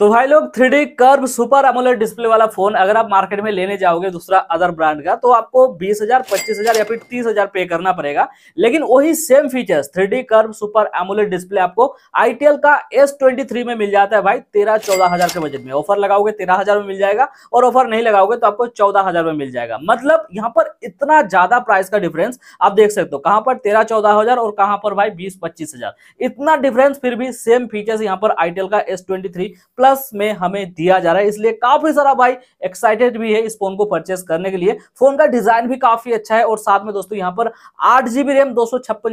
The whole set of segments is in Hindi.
तो भाई लोग three curve super AMOLED display वाला फोन अगर आप मार्केट में लेने जाओगे दूसरा अदर ब्रांड का तो आपको बीस हजार पच्चीस हजार या फिर तीस हजार पे करना पड़ेगा लेकिन वही same features three curve super AMOLED display आपको आईटीएल का एस ट्वेंटी थ्री में मिल जाता है भाई तेरह चौदह हजार के बजट में ऑफर लगाओगे तेरह हजार में मिल जाएगा और ऑफर नहीं लगाओगे तो आपको चौदह हजार में मिल जाएगा मतलब यहाँ पर इतना ज्यादा प्राइस का डिफरेंस आप देख सकते हो कहाँ पर तेरह चौदह हजार और कहाँ पर भाई बीस पच्चीस हजार इतना डिफरेंस फिर भी सेम फीचर्स यहाँ पर आईटीएल का S twenty three plus plus में हमें दिया जा रहा है इसलिए काफी सारा भाई एक्साइटेड भी है इस फोन को परचेस करने के लिए फोन का डिजाइन भी काफी अच्छा है और साथ में दोस्तों यहाँ पर आठ जीबी रैम दो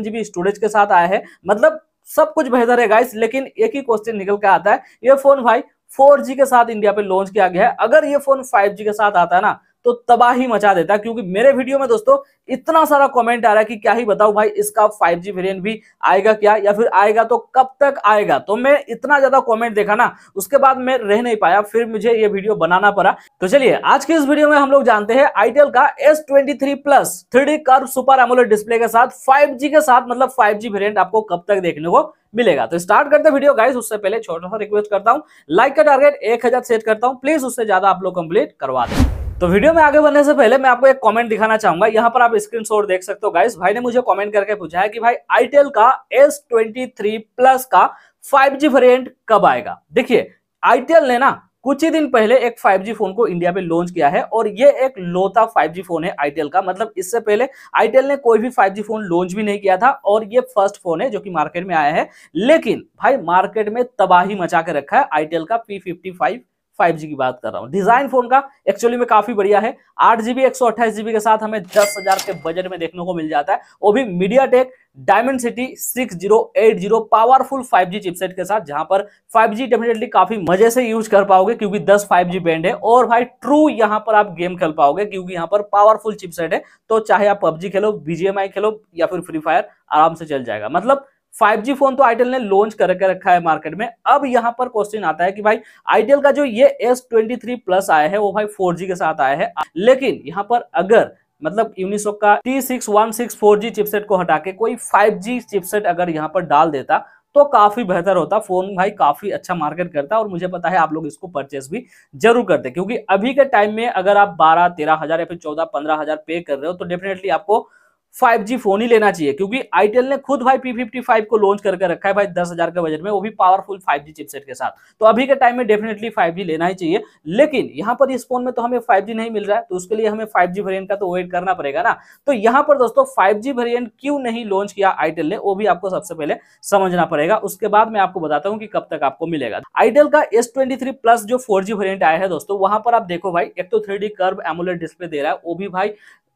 जीबी स्टोरेज के साथ आया है मतलब सब कुछ बेहतर है गाइस लेकिन एक ही क्वेश्चन निकल के आता है ये फोन भाई 4G के साथ इंडिया पे लॉन्च किया गया है अगर ये फोन 5G के साथ आता है ना तो तबाही मचा देता क्योंकि मेरे वीडियो में दोस्तों इतना सारा कमेंट आ रहा है कि क्या ही बताऊं भाई इसका 5G वेरिएंट भी आएगा क्या या फिर आएगा तो कब तक आएगा तो मैं इतना ज्यादा कमेंट देखा ना उसके बाद मैं रह नहीं पाया फिर मुझे ये वीडियो बनाना पड़ा तो चलिए आज के इस वीडियो में हम लोग जानते हैं आईटेल का S twenty three plus three super AMOLED display के साथ फाइव के साथ मतलब फाइव जी आपको कब तक देखने को मिलेगा तो स्टार्ट करते वीडियो गाइस उससे पहले छोटा सा रिक्वेस्ट करता हूँ लाइक का टारगेट एक सेट करता हूँ प्लीज उससे ज्यादा आप लोग कंप्लीट करवा दें तो वीडियो में आगे बढ़ने से पहले मैं आपको एक कमेंट दिखाना चाहूंगा यहाँ पर आप स्क्रीनशॉट देख सकते हो गाइस भाई ने मुझे कमेंट करके पूछा है कि भाई आईटेल का एस ट्वेंटी थ्री प्लस का फाइव जी वेरियंट कब आएगा देखिए आईटेल ने ना कुछ ही दिन पहले एक 5G फोन को इंडिया में लॉन्च किया है और ये एक लोता 5G फोन है आईटेल का मतलब इससे पहले आईटेल ने कोई भी 5G फोन लॉन्च भी नहीं किया था और ये फर्स्ट फोन है जो कि मार्केट में आया है लेकिन भाई मार्केट में तबाही मचा के रखा है आईटेल का P55 फाइव की बात कर रहा हूँ डिजाइन फोन का एक्चुअली में काफी बढ़िया है आठ जीबी एक जीबी के साथ हमें दस हजार के बजट में देखने को मिल जाता है वो भी MediaTek Dimensity six zero eight zero powerful five G chipset के साथ जहां पर फाइव जी डेफिनेटली काफी मजे से यूज कर पाओगे क्योंकि दस फाइव जी बैंड है और भाई ट्रू यहां पर आप गेम खेल पाओगे क्योंकि यहां पर पावरफुल चिपसेट है तो चाहे आप पबजी खेलो बीजीएमआई खेलो या फिर फ्री फायर आराम से चल जाएगा मतलब 5G फोन तो आइडियल ने लॉन्च करके रखा है मार्केट में अब यहाँ पर क्वेश्चन आता है कि भाई आइडियल का जो ये S23 प्लस आया है वो भाई 4G के साथ आया है लेकिन यहाँ पर अगर मतलब यूनिसो का T six one six four G chipset को हटा के कोई फाइव जी चिपसेट अगर यहाँ पर डाल देता तो काफी बेहतर होता फोन भाई काफी अच्छा मार्केट करता और मुझे पता है आप लोग इसको परचेस भी जरूर करते क्योंकि अभी के टाइम में अगर आप बारह तेरह हजार या फिर चौदह पंद्रह हजार पे कर रहे हो तो डेफिनेटली आपको 5G फोन ही लेना चाहिए क्योंकि आईटेल ने खुद भाई P55 को लॉन्च करके रखा है भाई दस हजार के बजट में वो भी पावरफुल 5G चिपसेट के साथ तो अभी के टाइम में डेफिनेटली 5G लेना ही चाहिए लेकिन यहाँ पर इस फोन में तो हमें 5G नहीं मिल रहा है तो उसके लिए हमें 5G वेरिएंट का तो वेट करना पड़ेगा ना तो यहाँ पर दोस्तों जी वेरियंट क्यों नहीं लॉन्च किया आईटेल ने वो भी आपको सबसे पहले समझना पड़ेगा उसके बाद मैं आपको बताता हूँ कि कब तक आपको मिलेगा आईटेल का एस प्लस जो फोर वेरियंट आया है दोस्तों वहां पर आप देखो भाई एक तो थ्री कर्व एमुलेट डिस्प्ले दे रहा है वो भी भाई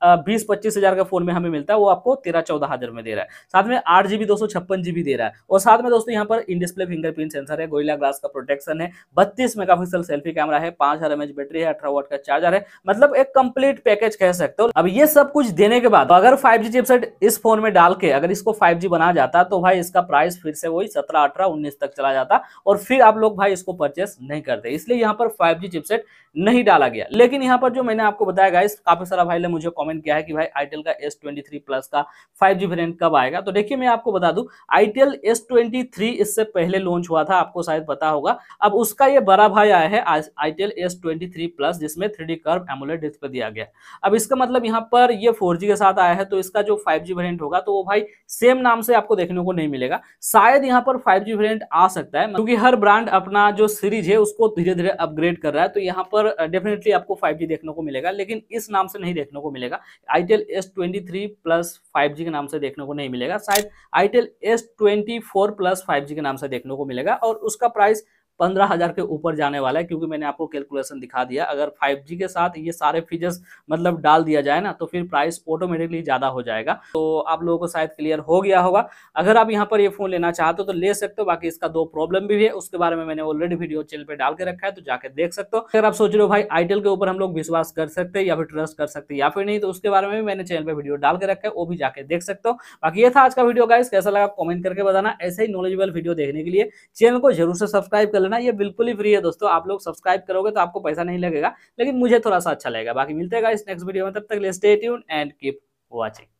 बीस पच्चीस हजार का फोन में हमें मिलता है वो आपको तेरह चौदह हजार में दे रहा है साथ में आठ जीबी दो सौ छप्पन जीबी दे रहा है और साथ में दोस्तों यहाँ पर इन डिस्प्ले फिंगरप्रिंट सेंसर है गोइला ग्लास का प्रोटेक्शन है बत्तीस मेगापिक्सल सेल्फी कैमरा है पांच हजार एमएच बैटरी है अठारह वोट का चार्जर है मतलब एक कंप्लीट पैकेज कह सकते हो अब ये सब कुछ देने के बाद अगर फाइव जी चिपसेट इस फोन में डाल के अगर इसको फाइव जी बना जाता तो भाई इसका प्राइस फिर से वही सत्रह अठारह उन्नीस तक चला जाता और फिर आप लोग भाई इसको परचेस नहीं करते इसलिए यहाँ पर फाइव जी चिपसेट नहीं डाला गया लेकिन यहाँ पर जो मैंने आपको बताया गया काफी सारा भाई ने मुझे कॉमेंट कमेंट किया है कि भाई आईटेल का एस ट्वेंटी थ्री प्लस का फाइव जी वेरियंट कब आएगा तो देखिए मैं आपको बता दूं आईटेल एस ट्वेंटी थ्री इससे पहले लॉन्च हुआ था आपको शायद पता होगा अब उसका ये बड़ा भाई आया है itel S twenty three plus जिसमें three D curve AMOLED display दिया गया अब इसका मतलब यहाँ पर ये फोर के साथ आया है तो इसका जो फाइव जी वेरियंट होगा तो वो भाई सेम नाम से आपको देखने को नहीं मिलेगा शायद यहाँ पर फाइव जी वेरियंट आ सकता है क्योंकि हर ब्रांड अपना जो सीरीज है उसको धीरे धीरे अपग्रेड कर रहा है तो यहाँ पर डेफिनेटली आपको फाइव देखने को मिलेगा लेकिन इस नाम से नहीं देखने को मिलेगा मिलेगा itel S twenty three plus five G के नाम से देखने को नहीं मिलेगा शायद itel S twenty four plus five G के नाम से देखने को मिलेगा और उसका प्राइस पंद्रह हज़ार के ऊपर जाने वाला है क्योंकि मैंने आपको कैलकुलेशन दिखा दिया अगर 5G के साथ ये सारे फीचर्स मतलब डाल दिया जाए ना तो फिर प्राइस ऑटोमेटिकली ज़्यादा हो जाएगा तो आप लोगों को शायद क्लियर हो गया होगा अगर आप यहाँ पर ये फ़ोन लेना चाहते हो तो ले सकते हो बाकी इसका दो प्रॉब्लम भी है उसके बारे में मैंने ऑलरेडी वीडियो चैनल पर डाल के रखा है तो जाके देख सकते हो अगर आप सोच रहे हो भाई आईटेल के ऊपर हम लोग विश्वास कर सकते या फिर ट्रस्ट कर सकते या फिर नहीं तो उसके बारे में मैंने चैनल पर वीडियो डाल के रखा है वो भी जाके देख सकते हो बाकी ये था आज का वीडियो गाइस कैसा लगा कॉमेंट करके बताना ऐसे ही नॉलेजेबल वीडियो देखने के लिए चैनल को जरूर से सब्सक्राइब कर है ना ये बिल्कुल ही फ्री है दोस्तों आप लोग सब्सक्राइब करोगे तो आपको पैसा नहीं लगेगा लेकिन मुझे थोड़ा सा अच्छा लगेगा बाकी मिलते हैं इस नेक्स्ट वीडियो में तब तक ले stay tune and keep watching